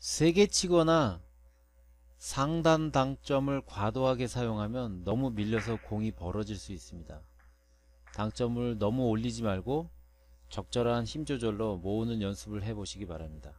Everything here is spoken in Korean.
세게 치거나 상단 당점을 과도하게 사용하면 너무 밀려서 공이 벌어질 수 있습니다. 당점을 너무 올리지 말고 적절한 힘 조절로 모으는 연습을 해보시기 바랍니다.